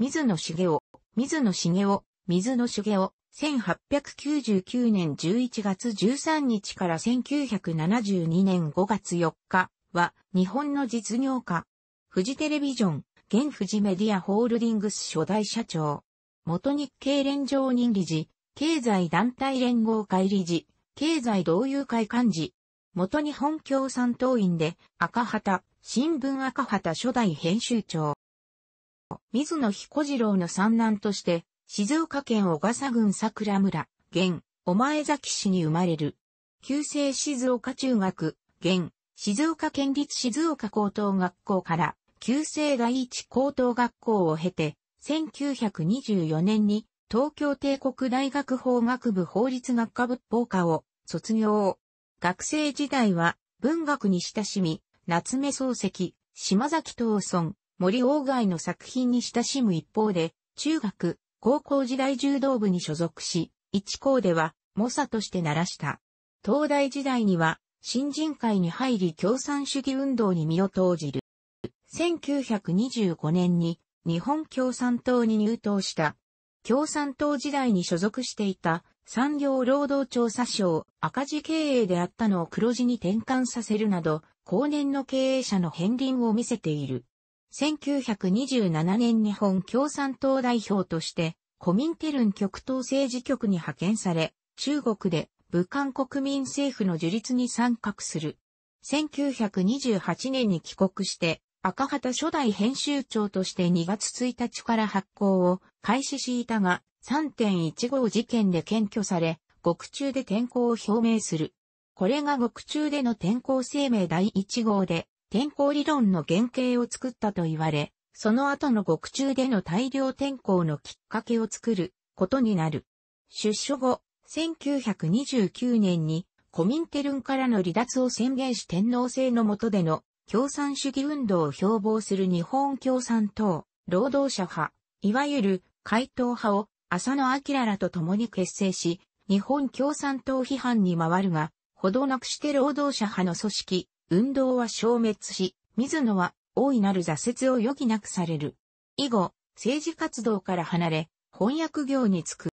水野茂雄、水野茂雄、水野茂雄、1899年11月13日から1972年5月4日は日本の実業家。富士テレビジョン、現富士メディアホールディングス初代社長。元日経連常任理事、経済団体連合会理事、経済同友会幹事。元日本共産党員で赤旗、新聞赤旗初代編集長。水野彦次郎の三男として、静岡県小笠郡桜村、現、お前崎市に生まれる。旧制静岡中学、現、静岡県立静岡高等学校から、旧制第一高等学校を経て、1924年に東京帝国大学法学部法律学科部法科を卒業。学生時代は文学に親しみ、夏目漱石、島崎東村、森鴎外の作品に親しむ一方で、中学、高校時代柔道部に所属し、一校では、猛者として鳴らした。東大時代には、新人会に入り共産主義運動に身を投じる。1925年に、日本共産党に入党した。共産党時代に所属していた産業労働調査省赤字経営であったのを黒字に転換させるなど、後年の経営者の片鱗を見せている。1927年日本共産党代表として、コミンテルン極東政治局に派遣され、中国で武漢国民政府の樹立に参画する。1928年に帰国して、赤旗初代編集長として2月1日から発行を開始しいたが、3.15事件で検挙され、獄中で転校を表明する。これが獄中での転校声明第1号で、天候理論の原型を作ったと言われ、その後の獄中での大量天候のきっかけを作ることになる。出所後、1929年にコミンテルンからの離脱を宣言し天皇制の下での共産主義運動を標榜する日本共産党、労働者派、いわゆる回答派を浅野明らと共に結成し、日本共産党批判に回るが、ほどなくして労働者派の組織、運動は消滅し、水野は大いなる挫折を余儀なくされる。以後、政治活動から離れ、翻訳業に就く。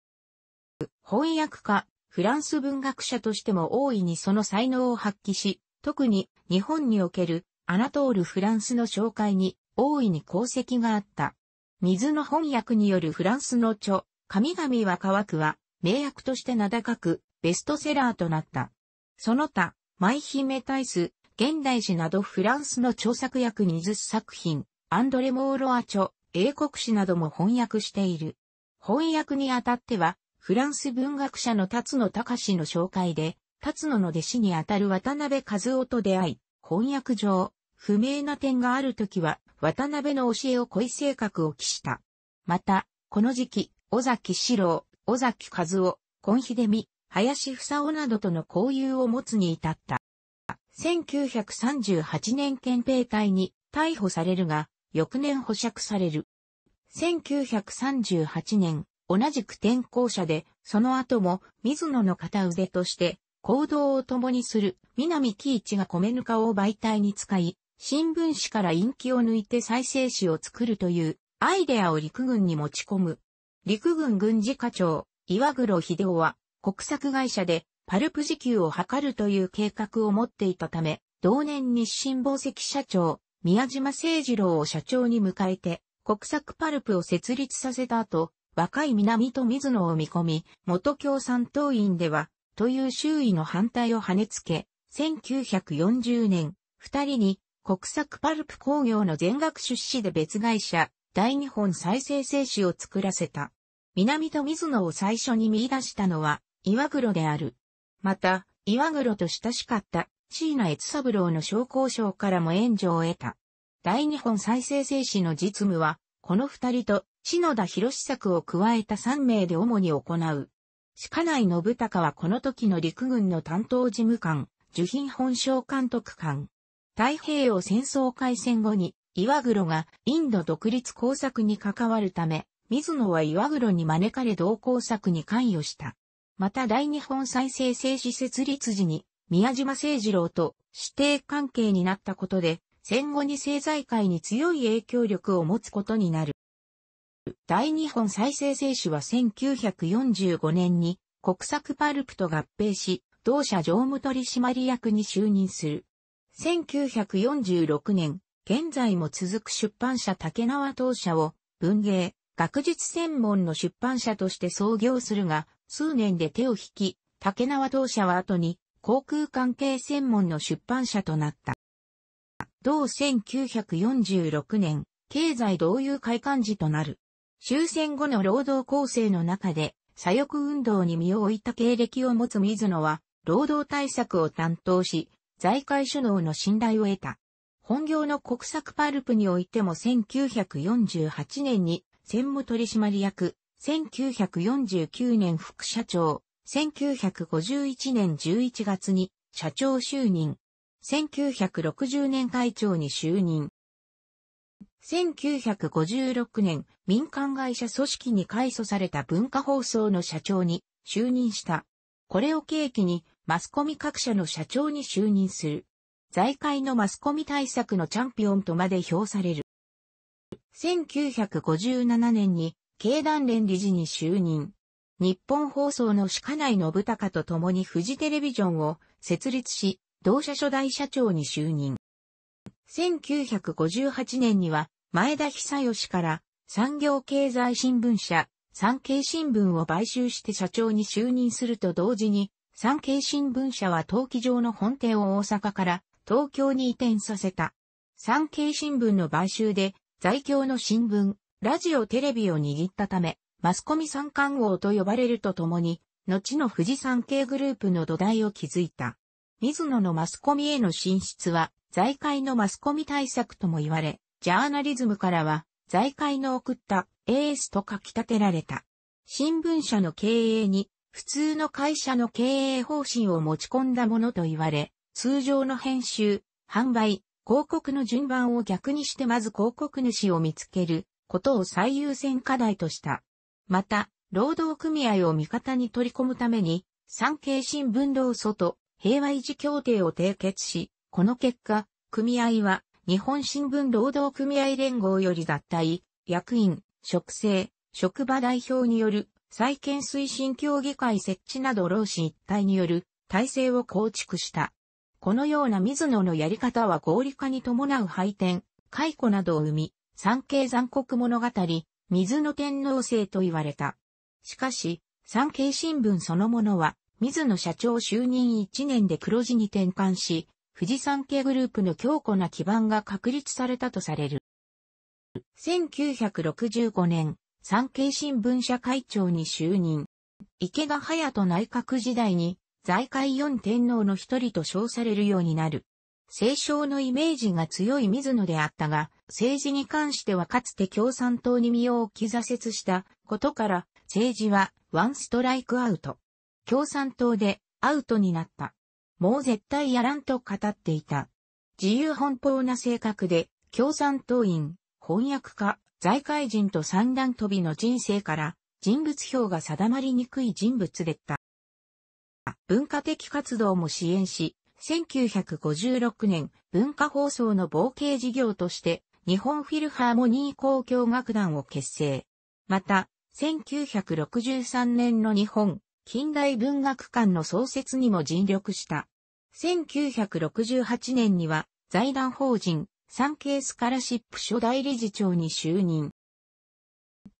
翻訳家、フランス文学者としても大いにその才能を発揮し、特に日本におけるアナトール・フランスの紹介に大いに功績があった。水野翻訳によるフランスの著、神々は乾くは、名役として名高く、ベストセラーとなった。その他、舞姫大数、現代史などフランスの著作約20作品、アンドレ・モーロア著、英国史なども翻訳している。翻訳にあたっては、フランス文学者の辰野隆の紹介で、辰野の弟子にあたる渡辺和夫と出会い、翻訳上、不明な点があるときは、渡辺の教えを恋性格を期した。また、この時期、尾崎四郎、尾崎和夫、コンヒデミ、林房夫などとの交友を持つに至った。1938年憲兵隊に逮捕されるが、翌年保釈される。1938年、同じく転校者で、その後も水野の片腕として行動を共にする南木一が米ぬかを媒体に使い、新聞紙から陰気を抜いて再生紙を作るというアイデアを陸軍に持ち込む。陸軍軍事課長、岩黒秀夫は国策会社でパルプ時給を図るという計画を持っていたため、同年日清宝石社長、宮島誠二郎を社長に迎えて、国策パルプを設立させた後、若い南と水野を見込み、元共産党員では、という周囲の反対を跳ねつけ、1940年、二人に国策パルプ工業の全額出資で別会社、大日本再生製紙を作らせた。南と水野を最初に見出したのは、岩黒である。また、岩黒と親しかった椎名悦三郎の商工省からも援助を得た。大日本再生制子の実務は、この二人と篠田博作を加えた三名で主に行う。鹿内信孝はこの時の陸軍の担当事務官、受品本省監督官。太平洋戦争開戦後に、岩黒がインド独立工作に関わるため、水野は岩黒に招かれ同工作に関与した。また大日本再生政治設立時に、宮島誠二郎と指定関係になったことで、戦後に政財界に強い影響力を持つことになる。大日本再生政治は1945年に国策パルプと合併し、同社常務取締役に就任する。1946年、現在も続く出版社竹縄当社を文芸、学術専門の出版社として創業するが、数年で手を引き、竹縄当社は後に航空関係専門の出版社となった。同1946年、経済同友会幹事となる。終戦後の労働構成の中で、左翼運動に身を置いた経歴を持つ水野は、労働対策を担当し、財界首脳の信頼を得た。本業の国策パルプにおいても1948年に専務取締役、1949年副社長、1951年11月に社長就任、1960年会長に就任。1956年、民間会社組織に改組された文化放送の社長に就任した。これを契機に、マスコミ各社の社長に就任する。財界のマスコミ対策のチャンピオンとまで評される。1957年に経団連理事に就任。日本放送の鹿内信孝と共にフジテレビジョンを設立し、同社初代社長に就任。1958年には前田久義から産業経済新聞社、産経新聞を買収して社長に就任すると同時に、産経新聞社は陶器場の本店を大阪から東京に移転させた。産経新聞の買収で在京の新聞、ラジオテレビを握ったため、マスコミ三冠王と呼ばれるとともに、後の富士山系グループの土台を築いた。水野のマスコミへの進出は、財界のマスコミ対策とも言われ、ジャーナリズムからは、財界の送ったエースと書き立てられた。新聞社の経営に、普通の会社の経営方針を持ち込んだものと言われ、通常の編集、販売、広告の順番を逆にしてまず広告主を見つけることを最優先課題とした。また、労働組合を味方に取り込むために、産経新聞労組と平和維持協定を締結し、この結果、組合は日本新聞労働組合連合より脱退、役員、職制、職場代表による再建推進協議会設置など労使一体による体制を構築した。このような水野のやり方は合理化に伴う廃典、解雇などを生み、産経残酷物語、水野天皇制と言われた。しかし、産経新聞そのものは、水野社長就任1年で黒字に転換し、富士産経グループの強固な基盤が確立されたとされる。1965年、産経新聞社会長に就任。池田隼人内閣時代に財界四天皇の一人と称されるようになる。清少のイメージが強い水野であったが、政治に関してはかつて共産党に身を置き挫折したことから、政治はワンストライクアウト。共産党でアウトになった。もう絶対やらんと語っていた。自由奔放な性格で、共産党員、翻訳家、財界人と三段飛びの人生から、人物評が定まりにくい人物でった。文化的活動も支援し、1956年文化放送の冒険事業として日本フィルハーモニー交響楽団を結成。また、1963年の日本近代文学館の創設にも尽力した。1968年には財団法人ケースカラシップ初代理事長に就任。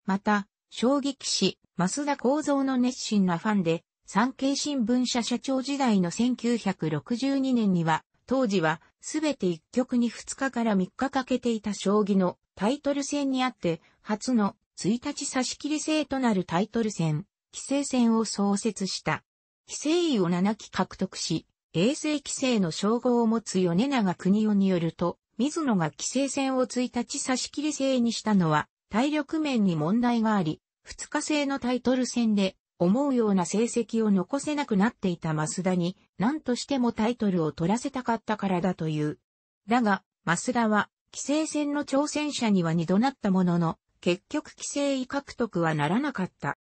また、衝撃士、増田幸三の熱心なファンで、産経新聞社社長時代の1962年には、当時はすべて一局に2日から3日かけていた将棋のタイトル戦にあって、初の1日差し切り制となるタイトル戦、棋聖戦を創設した。棋聖位を7期獲得し、衛星棋聖の称号を持つ米長国夫によると、水野が棋聖戦を1日差し切り制にしたのは、体力面に問題があり、2日制のタイトル戦で思うような成績を残せなくなっていた増田に、何としてもタイトルを取らせたかったからだという。だが、増田は、規制戦の挑戦者には二度なったものの、結局規制位獲得はならなかった。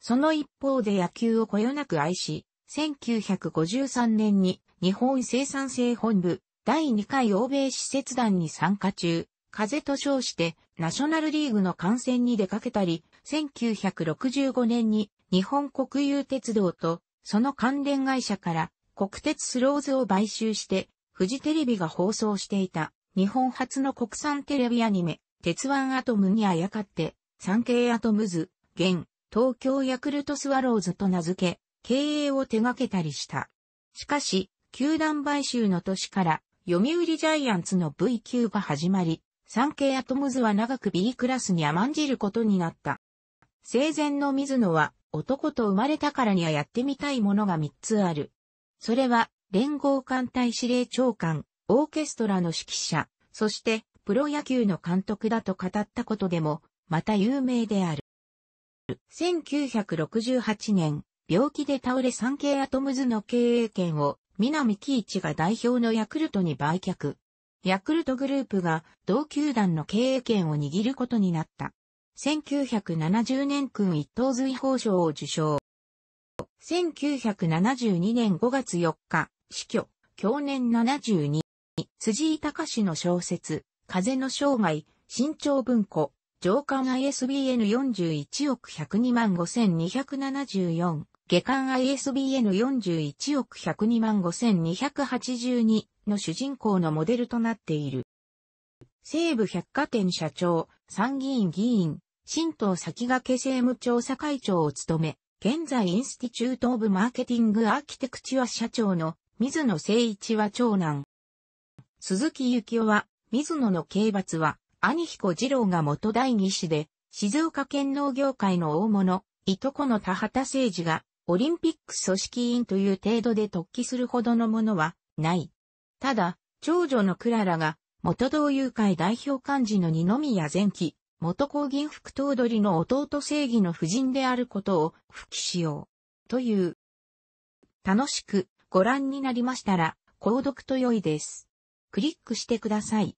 その一方で野球をこよなく愛し、1953年に日本生産性本部第2回欧米施設団に参加中、風と称してナショナルリーグの観戦に出かけたり、1965年に日本国有鉄道と、その関連会社から国鉄スローズを買収して、フジテレビが放送していた日本初の国産テレビアニメ、鉄腕アトムにあやかって、産経アトムズ、現、東京ヤクルトスワローズと名付け、経営を手掛けたりした。しかし、球団買収の年から、読売ジャイアンツの V 級が始まり、産経アトムズは長く B クラスに甘んじることになった。生前の水野は、男と生まれたからにはやってみたいものが3つある。それは、連合艦隊司令長官、オーケストラの指揮者、そして、プロ野球の監督だと語ったことでも、また有名である。1968年、病気で倒れ産経アトムズの経営権を、南喜一が代表のヤクルトに売却。ヤクルトグループが同球団の経営権を握ることになった。1970年君一等随法賞を受賞。1972年5月4日、死去、去年72。辻井隆の小説、風の生涯、新潮文庫、上巻 ISBN41 億102万5274、下巻 ISBN41 億102万5282の主人公のモデルとなっている。西部百貨店社長、参議院議員、新党先駆け政務調査会長を務め、現在インスティチュート・オブ・マーケティング・アーキテクチュア社長の水野誠一は長男。鈴木幸夫は、水野の刑罰は、兄彦二郎が元第二子で、静岡県農業界の大物、いとこの田畑誠二が、オリンピック組織委員という程度で突起するほどのものは、ない。ただ、長女のクララが、元同友会代表幹事の二宮前期、元公銀副頭取の弟正義の夫人であることを復帰しよう。という。楽しくご覧になりましたら、購読と良いです。クリックしてください。